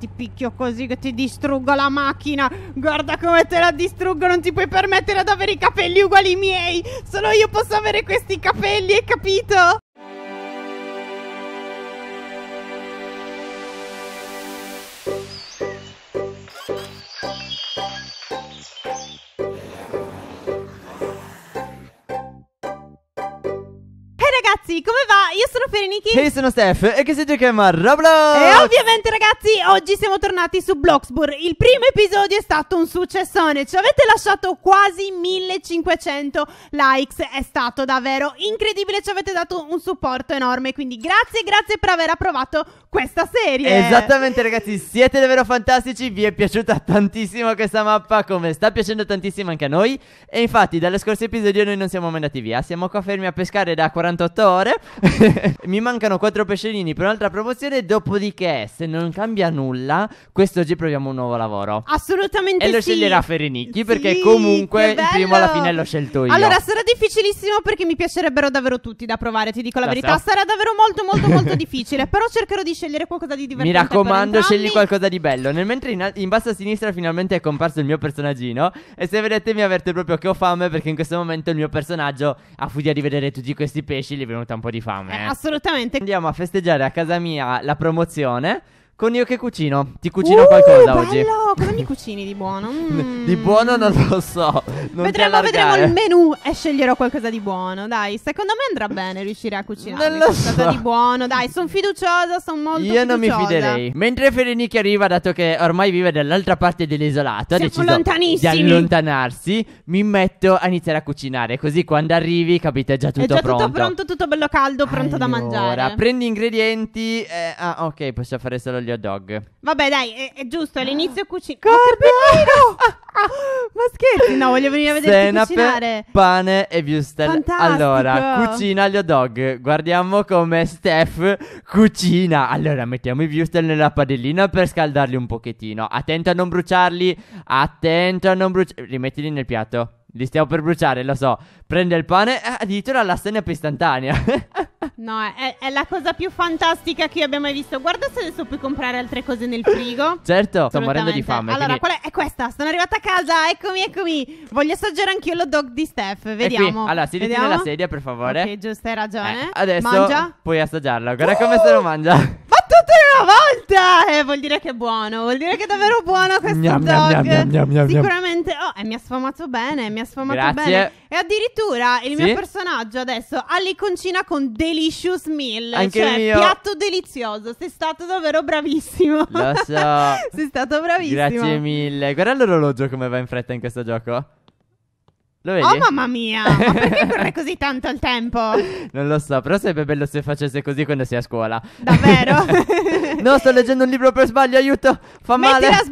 ti picchio così che ti distruggo la macchina. Guarda come te la distruggo, non ti puoi permettere ad avere i capelli uguali ai miei. Solo io posso avere questi capelli, hai capito? sono Fereniki. E io sono Steph. E che si giochiamo Roblox. E ovviamente, ragazzi, oggi siamo tornati su Bloxburg. Il primo episodio è stato un successone. Ci avete lasciato quasi 1500 likes. È stato davvero incredibile. Ci avete dato un supporto enorme. Quindi grazie, grazie per aver approvato questa serie. Esattamente, ragazzi. Siete davvero fantastici. Vi è piaciuta tantissimo questa mappa. Come sta piacendo tantissimo anche a noi. E infatti, dallo scorso episodio, noi non siamo mai andati via. Siamo qua fermi a pescare da 48 ore. Mi mancano quattro pesciolini per un'altra promozione. Dopodiché, se non cambia nulla, quest'oggi proviamo un nuovo lavoro. Assolutamente sì. E lo sì. sceglierà Ferenicchi perché Sì, comunque il primo alla fine l'ho scelto io. Allora sarà difficilissimo perché mi piacerebbero davvero tutti da provare, ti dico la Lo verità. so. Sarà davvero molto molto molto difficile, però cercherò di scegliere qualcosa di divertente. Mi raccomando, scegli qualcosa di bello. Nel mentre in, in basso a sinistra finalmente è comparso il mio personaggino. E se vedete mi avverte proprio che ho fame perché in questo momento il mio personaggio, a furia di vedere tutti questi pesci, gli è venuta un po' di fame. eh. eh assolutamente. Andiamo a festeggiare a casa mia la promozione. Con io che cucino, ti cucino uh, qualcosa bello, oggi. Cosa mi cucini di buono? Mm. Di buono non lo so. Non vedremo, vedremo il menu e sceglierò qualcosa di buono. Dai, secondo me andrà bene riuscire a cucinare qualcosa so. di buono. Dai, sono fiduciosa, sono molto Io fiduciosa. non mi fiderei. Mentre Ferenicchi arriva, dato che ormai vive dall'altra parte dell'isolato, Siamo deciso di allontanarsi. Mi metto a iniziare a cucinare. Così quando arrivi, capite, è già tutto pronto. È già pronto. tutto pronto, tutto bello caldo, pronto allora, da mangiare. Ora prendi ingredienti. Eh, ah, ok, possiamo fare solo gli gli hot dog. Vabbè, dai, è, è giusto, all'inizio cucina. Carbellino! Ma scherzi? No, voglio venire a vedere Senape, cucinare. pane e viustel. Allora, cucina gli hot dog. Guardiamo come Steph cucina. Allora, mettiamo i viustel nella padellina per scaldarli un pochettino. Attento a non bruciarli. Attento a non bruciarli. Rimettili nel piatto. Li stiamo per bruciare, lo so. Prende il pane e eh, addirittura la per istantanea. no, è, è, la cosa più fantastica che io abbia mai visto. Guarda se adesso puoi comprare altre cose nel frigo. Certo, sto morendo di fame. Allora, quindi... qual è? è? questa. Sono arrivata a casa, eccomi, eccomi. Voglio assaggiare anch'io lo dog di Steph. Eh Vediamo. Allora, siediti nella sedia, per favore. Ok, giusto, hai ragione. Eh, adesso Mangia. puoi assaggiarla. Guarda uh! come se lo mangia tutto in una volta! Eh, vuol dire che è buono, vuol dire che è davvero buono questo gnam, dog. Gnam, gnam, Sicuramente, oh, e eh, mi ha sfamato bene, mi ha sfamato Grazie. bene. E addirittura il sì? mio personaggio adesso ha l'iconcina con Delicious Meal, Anche cioè mio. piatto delizioso. Sei stato davvero bravissimo. Lo so. Sei stato bravissimo. Grazie mille. Guarda l'orologio come va in fretta in questo gioco. Oh mamma mia, ma perché corre così tanto il tempo? Non lo so, però sarebbe bello se facesse così quando sei a scuola. Davvero? no, sto leggendo un libro per sbaglio, aiuto, fa male. Smettila,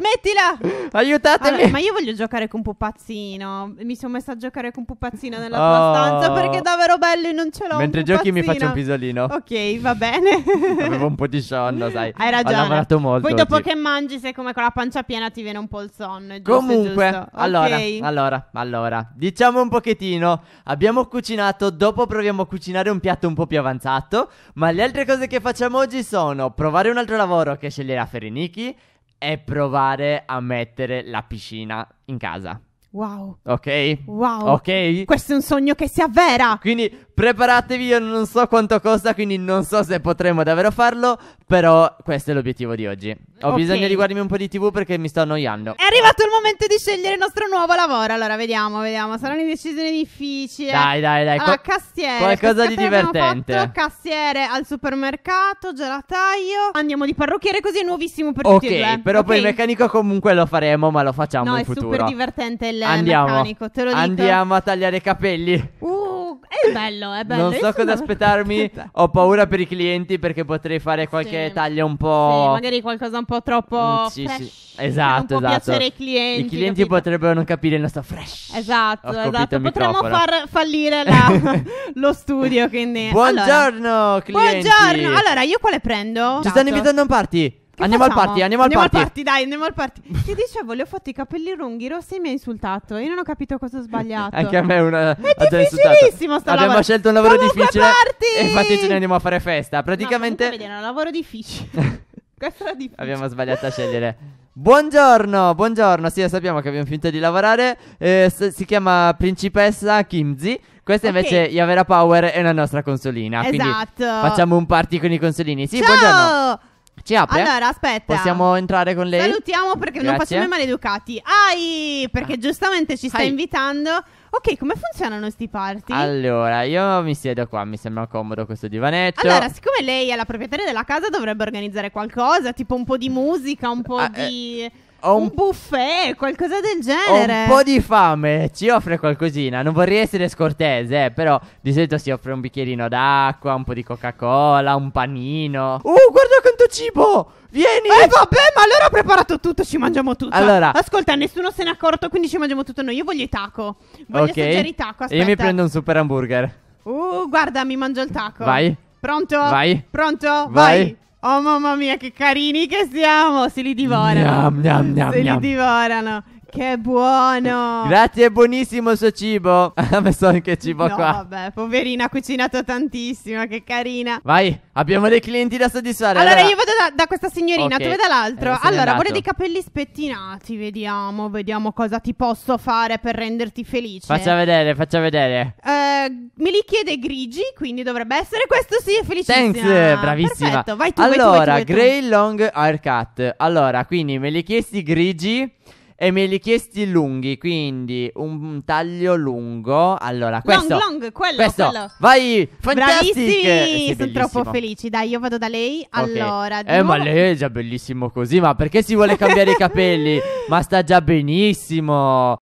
smettila! Aiutatemi! Allora, ma io voglio giocare con Pupazzino, mi sono messa a giocare con Pupazzino nella oh. tua stanza perché è davvero bello e non ce l'ho Mentre giochi mi faccio un pisolino. Ok, va bene. Avevo un po' di sonno, sai. Hai ragione. Ho lavorato molto Poi dopo oggi. che mangi sei come con la pancia piena ti viene un po' il sonno, giusto? Comunque, giusto. allora, okay. allora, allora, dici Ricominciamo un pochettino. Abbiamo cucinato, dopo proviamo a cucinare un piatto un po' più avanzato, ma le altre cose che facciamo oggi sono provare un altro lavoro che sceglierà Fereniki e provare a mettere la piscina in casa. Wow. Ok? Wow. Ok? Questo è un sogno che si avvera. Quindi preparatevi, io non so quanto costa, quindi non so se potremo davvero farlo, però questo è l'obiettivo di oggi. Ho okay. bisogno di guardarmi un po' di TV perché mi sto annoiando. È arrivato il momento di scegliere il nostro nuovo lavoro. Allora, vediamo, vediamo, saranno decisioni difficili. Dai, dai, dai. Allora, cassiere. Qualcosa di divertente. Fatto, cassiere al supermercato, gelataio. Andiamo di parrucchiere così è nuovissimo per okay, tutti e due. ok, eh. però poi il meccanico comunque lo faremo, ma lo facciamo no, in futuro. No, è super divertente il andiamo, meccanico, te lo dico. Andiamo a tagliare i capelli. Uh, è bello, è bello. Non so cosa aspettarmi, ho paura per i clienti perché potrei fare qualche sì. taglia un po'... Sì, magari qualcosa un po' troppo mm, sì, fresh. Sì. Esatto, un esatto. piacere ai clienti. I clienti capito? potrebbero non capire il nostro fresh. Esatto, esatto. Potremmo far fallire la, lo studio, quindi... Buongiorno, allora. clienti. Buongiorno. Allora, io quale prendo? Ci esatto. stanno invitando a un party andiamo facciamo? al party, andiamo, andiamo al party. party. dai, andiamo al party. Ti dicevo, le ho fatto i capelli lunghi rossi mi ha insultato. Io non ho capito cosa ho sbagliato. Anche a me è una. È difficilissimo sta Abbiamo lavoro. scelto un lavoro Comunque difficile. Party! E infatti ce ne andiamo a fare festa. Praticamente. No, vedere, è un lavoro difficile. Questo era difficile. Abbiamo sbagliato a scegliere. Buongiorno, buongiorno. Sì, sappiamo che abbiamo finito di lavorare. Eh, s- si chiama Principessa Kimzi. Questa okay. invece Yavera Power è la nostra consolina. Esatto. Quindi facciamo un party con i consolini. Sì, Ciao! buongiorno. Ci apre? Allora, aspetta. Possiamo entrare con lei? Salutiamo perché Grazie. non facciamo i maleducati. Ai, perché ah. giustamente ci sta Ai. invitando. Ok, come funzionano sti party? Allora, io mi siedo qua, mi sembra comodo questo divanetto. Allora, siccome lei è la proprietaria della casa, dovrebbe organizzare qualcosa, tipo un po' di musica, un po' Ah, eh. di ho un, un buffet, qualcosa del genere. Ho un po' di fame, ci offre qualcosina. Non vorrei essere scortese, eh, però di solito si offre un bicchierino d'acqua, un po' di Coca-Cola, un panino. Uh, guarda quanto cibo! Vieni! Eh vabbè, ma allora ho preparato tutto, ci mangiamo tutto. Allora, ascolta, nessuno se n'è accorto, quindi ci mangiamo tutto noi. Io voglio i taco. Voglio okay. assaggiare i taco, aspetta. Io mi prendo un super hamburger. Uh, guarda, mi mangio il taco. Vai. Pronto? Vai. Pronto? Vai. Vai. Oh mamma mia, che carini che siamo! Se li divorano. Gnam, gnam, gnam, Se li divorano. Che buono! Grazie, è buonissimo il suo cibo. Ha messo anche cibo no, qua. Vabbè, poverina, ha cucinato tantissimo, che carina. Vai, abbiamo dei clienti da soddisfare. Allora, allora. io vado da, da questa signorina, okay. tu vai dall'altro. Eh, allora, vuole dei capelli spettinati, vediamo, vediamo cosa ti posso fare per renderti felice. Faccia vedere, faccia vedere. Eh, me li chiede grigi, quindi dovrebbe essere questo sì, è felicissimo. Thanks, bravissima. Perfetto, vai tu, Allora, vai tu, vai tu, vai Grey Long Haircut. Allora, quindi me li chiesti grigi. E me li chiesti lunghi, quindi un taglio lungo. Allora, questo. Long, long, quello, questo. quello. Vai, fantastic! Bravissimi, eh, sono troppo felici. Dai, io vado da lei. Okay. Allora, Eh, nuovo... ma lei è già bellissimo così, ma perché si vuole cambiare i capelli? Ma sta già benissimo.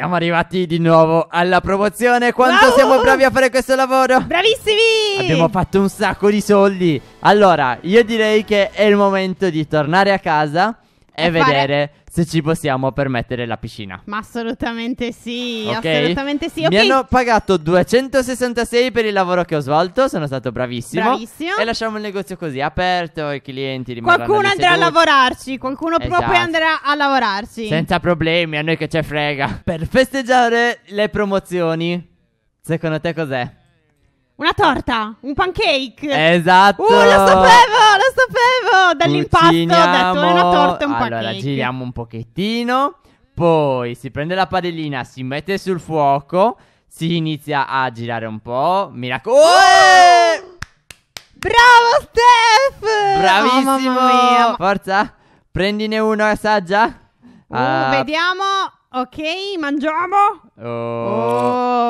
Siamo arrivati di nuovo alla promozione. Quanto wow! siamo bravi a fare questo lavoro? Bravissimi! Abbiamo fatto un sacco di soldi. Allora, io direi che è il momento di tornare a casa e vedere se ci possiamo permettere la piscina. Ma assolutamente sì, okay? assolutamente sì. Okay. Mi hanno pagato 266 per il lavoro che ho svolto, sono stato bravissimo. Bravissimo. E lasciamo il negozio così aperto, i clienti rimarranno Qualcuno andrà a lavorarci, qualcuno esatto. proprio andrà a lavorarci. Senza problemi, a noi che ce frega. Per festeggiare le promozioni, secondo te cos'è? Una torta, un pancake. Esatto. Uh, lo sapevo, lo sapevo. Dall'impasto Cuciniamo. ho detto una torta e un allora, pancake. Allora, giriamo un pochettino. Poi si prende la padellina, si mette sul fuoco, si inizia a girare un po'. Mi raccomando. Oh! Bravo Steph! Bravissimo! Oh, Forza, prendine uno e assaggia. Uh, uh, vediamo. Ok, mangiamo. Oh,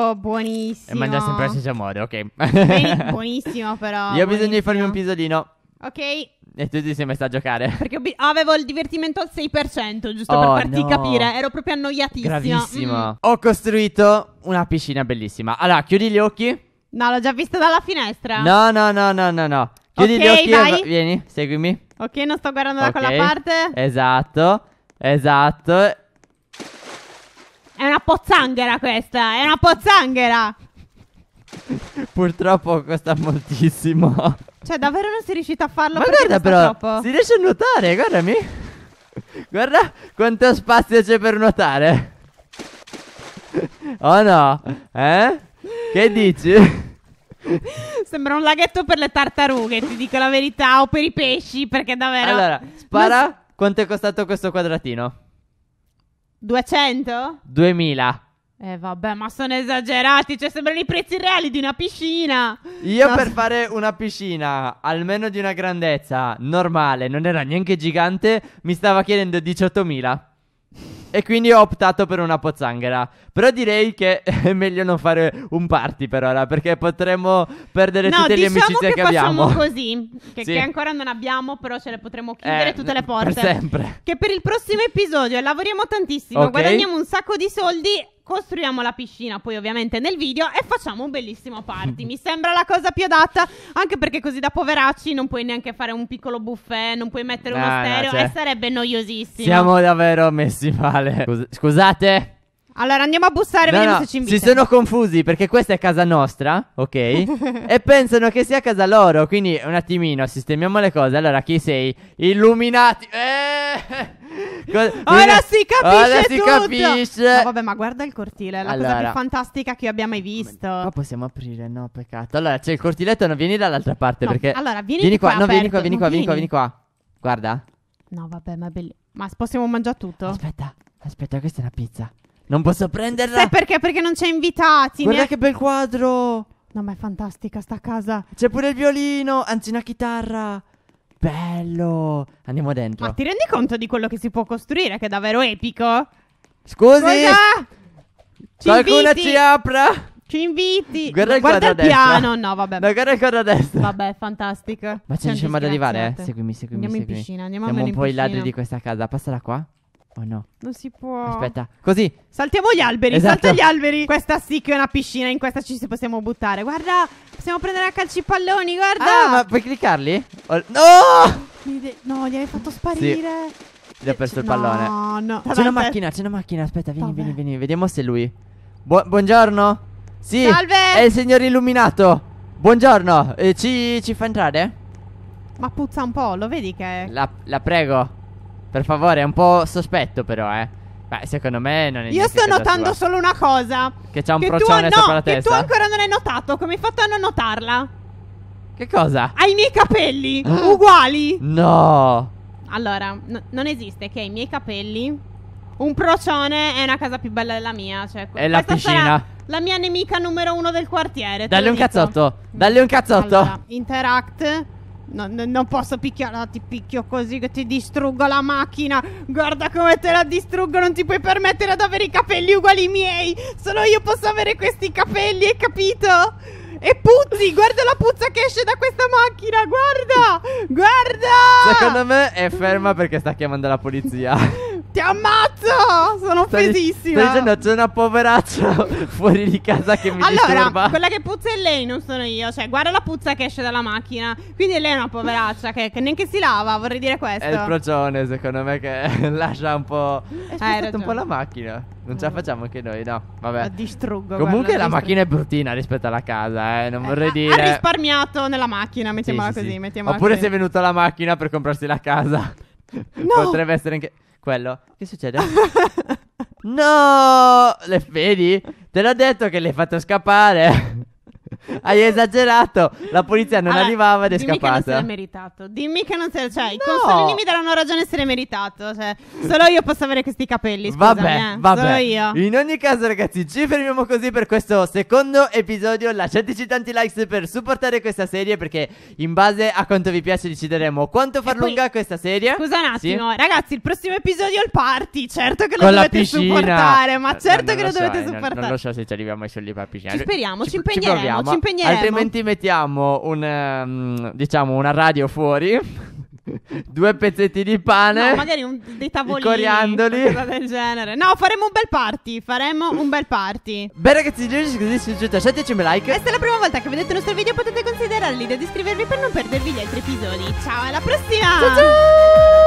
oh buonissimo. E mangia sempre allo stesso modo, ok. buonissimo però. Io ho bisogno di farmi un pisolino. Ok. E tu ti sei messa a giocare. Perché obi- avevo il divertimento al 6%, giusto oh, per farti no. capire. Ero proprio annoiatissima. Bravissimo. Mm. Ho costruito una piscina bellissima. Allora, chiudi gli occhi. No, l'ho già vista dalla finestra. No, no, no, no, no, no. Chiudi okay, gli occhi vai. e vieni, seguimi. Ok, non sto guardando okay. da quella parte. Esatto. Esatto pozzanghera questa, è una pozzanghera. Purtroppo costa moltissimo. Cioè, davvero non sei riuscito a farlo Ma guarda però, troppo? si riesce a nuotare, guardami. Guarda quanto spazio c'è per nuotare. Oh no, eh? Che dici? Sembra un laghetto per le tartarughe, ti dico la verità, o per i pesci, perché davvero... Allora, spara, non... quanto è costato questo quadratino? 200? 2000. Eh vabbè, ma sono esagerati, cioè sembrano i prezzi reali di una piscina. Io no, per fare una piscina, almeno di una grandezza normale, non era neanche gigante, mi stava chiedendo 18.000. E quindi ho optato per una pozzanghera. Però direi che è meglio non fare un party per ora, perché potremmo perdere no, tutte diciamo le amicizie che, che abbiamo. No, così, che, così, che, ancora non abbiamo, però ce le potremmo chiudere eh, tutte le porte. Per sempre. Che per il prossimo episodio lavoriamo tantissimo, okay. guadagniamo un sacco di soldi costruiamo la piscina poi ovviamente nel video e facciamo un bellissimo party. Mi sembra la cosa più adatta, anche perché così da poveracci non puoi neanche fare un piccolo buffet, non puoi mettere no, uno stereo no, cioè, e sarebbe noiosissimo. Siamo davvero messi male. Scusate. Allora andiamo a bussare, no, vediamo no, se ci invitano. Si sono confusi perché questa è casa nostra, ok? e pensano che sia casa loro. Quindi un attimino sistemiamo le cose. Allora, chi sei? Illuminati. Eh! eh. Cosa... Ora si capisce Ora si capisce no, Vabbè ma guarda il cortile è La allora... cosa più fantastica che io abbia mai visto Ma possiamo aprire No peccato Allora c'è il cortiletto Non vieni dall'altra parte no, perché Allora vieni, vieni qua, qua No vieni qua vieni, qua vieni qua vieni qua Guarda No vabbè ma è bellissimo Ma possiamo mangiare tutto? Aspetta Aspetta questa è una pizza Non posso prenderla Sai perché? Perché non c'è invitati Guarda ne... che bel quadro No ma è fantastica sta casa C'è pure il violino Anzi una chitarra Bello! Andiamo dentro. Ma ti rendi conto di quello che si può costruire? Che è davvero epico? Scusi! Ci Qualcuno inviti? ci apra! Ci inviti! Guarda il Guarda quadro il piano! No, vabbè. No, guarda il quadro a destra. Vabbè, fantastico. Ma ce ne siamo ad arrivare? Eh? Seguimi, seguimi. Andiamo seguimi. in piscina. Andiamo Siamo un po' i ladri di questa casa. Passala qua. Oh no. Non si può. Aspetta, così. Saltiamo gli alberi. Esatto. Salta gli alberi. Questa sì che è una piscina. In questa ci si possiamo buttare. Guarda, possiamo prendere a calci i palloni. Guarda. Ah, ma puoi cliccarli? no! No, li hai fatto sparire. Sì. Gli ho perso il pallone. No, no. C'è una macchina, c'è una macchina. Aspetta, vieni, Dove? vieni, vieni. Vediamo se è lui. Bu buongiorno. Sì. Salve. È il signor illuminato. Buongiorno. Eh, ci, ci fa entrare? Ma puzza un po', lo vedi che. La, la prego. Per favore, è un po' sospetto però, eh. Beh, secondo me non è Io sto notando solo una cosa. Che c'ha un procione tu, no, la testa. Che tu ancora non hai notato. Come hai fatto a non notarla? Che cosa? Hai i miei capelli uguali. No. Allora, no, non esiste che hai i miei capelli un procione è una casa più bella della mia. Cioè, è la piscina. La mia nemica numero uno del quartiere. Dalle un dico. cazzotto. Dalle un cazzotto. Allora, interact. No, non posso picchiarla, ti picchio così che ti distruggo la macchina. Guarda come te la distruggo, non ti puoi permettere ad avere i capelli uguali ai miei. Solo io posso avere questi capelli, hai capito? E puzzi, guarda la puzza che esce da questa macchina, guarda! Guarda! Secondo me è ferma perché sta chiamando la polizia. ti ammazzo! Sono offesissima. Sto dicendo c'è una poveraccia fuori di casa che mi allora, disturba. Allora, quella che puzza è lei, non sono io. Cioè, guarda la puzza che esce dalla macchina. Quindi lei è una poveraccia che, che neanche si lava, vorrei dire questo. È il procione, secondo me, che lascia un po'... Eh, è un po' la macchina. Non ce la eh. facciamo anche noi, no. Vabbè. La distruggo. Comunque guarda, la distruggo. macchina è bruttina rispetto alla casa, eh. Non eh, vorrei ha, dire. Ha risparmiato nella macchina, mettiamola sì, sì, così. Sì. Mettiamola Oppure così. se è venuta la macchina per comprarsi la casa. No. Potrebbe essere anche. Quello. Che succede? no! Le vedi? Te l'ho detto che l'hai fatto scappare. Hai esagerato. La polizia non allora, arrivava ed è dimmi scappata. Dimmi che non se l'è meritato. Dimmi che non se l'è... Cioè, no. i consolini mi daranno ragione se l'è meritato. Cioè, solo io posso avere questi capelli, scusami. Vabbè, eh, vabbè. Solo io. In ogni caso, ragazzi, ci fermiamo così per questo secondo episodio. Lasciateci tanti likes per supportare questa serie perché in base a quanto vi piace decideremo quanto far poi, lunga questa serie. Scusa un attimo, sì? ragazzi, il prossimo episodio è il party. Certo che lo Con dovete supportare, ma certo no, che lo, lo so, dovete eh, supportare. Non, non, lo so se ci arriviamo ai soldi per la piscina. Ci speriamo, ci, ci impegneremo, ci impegneremo spegniamo. Altrimenti mettiamo un, um, diciamo una radio fuori. due pezzetti di pane, no, magari un, dei tavolini, coriandoli, cosa del genere. No, faremo un bel party, faremo un bel party. Beh ragazzi, così lasciateci un like. E se è la prima volta che vedete il nostro video potete considerare l'idea di iscrivervi per non perdervi gli altri episodi. Ciao, alla prossima! Ciao ciao!